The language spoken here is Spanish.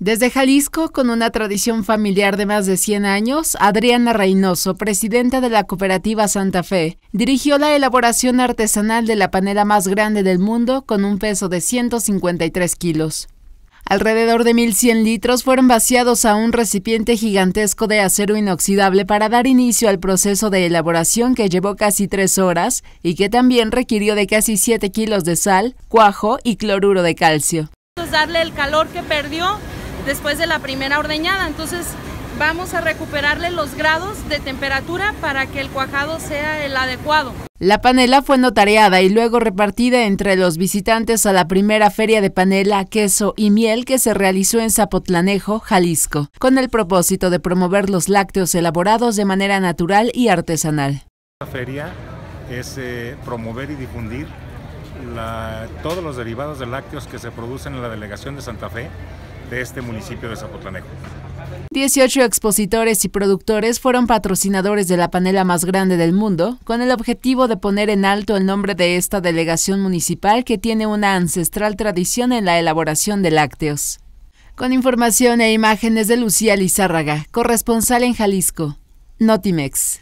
Desde Jalisco, con una tradición familiar de más de 100 años, Adriana Reynoso, presidenta de la cooperativa Santa Fe, dirigió la elaboración artesanal de la panela más grande del mundo con un peso de 153 kilos. Alrededor de 1.100 litros fueron vaciados a un recipiente gigantesco de acero inoxidable para dar inicio al proceso de elaboración que llevó casi tres horas y que también requirió de casi 7 kilos de sal, cuajo y cloruro de calcio. Darle el calor que perdió después de la primera ordeñada. Entonces vamos a recuperarle los grados de temperatura para que el cuajado sea el adecuado. La panela fue notareada y luego repartida entre los visitantes a la primera feria de panela, queso y miel que se realizó en Zapotlanejo, Jalisco, con el propósito de promover los lácteos elaborados de manera natural y artesanal. La feria es eh, promover y difundir todos los derivados de lácteos que se producen en la delegación de Santa Fe de este municipio de Zapotlanejo. 18 expositores y productores fueron patrocinadores de la panela más grande del mundo, con el objetivo de poner en alto el nombre de esta delegación municipal que tiene una ancestral tradición en la elaboración de lácteos. Con información e imágenes de Lucía Lizárraga, corresponsal en Jalisco, Notimex.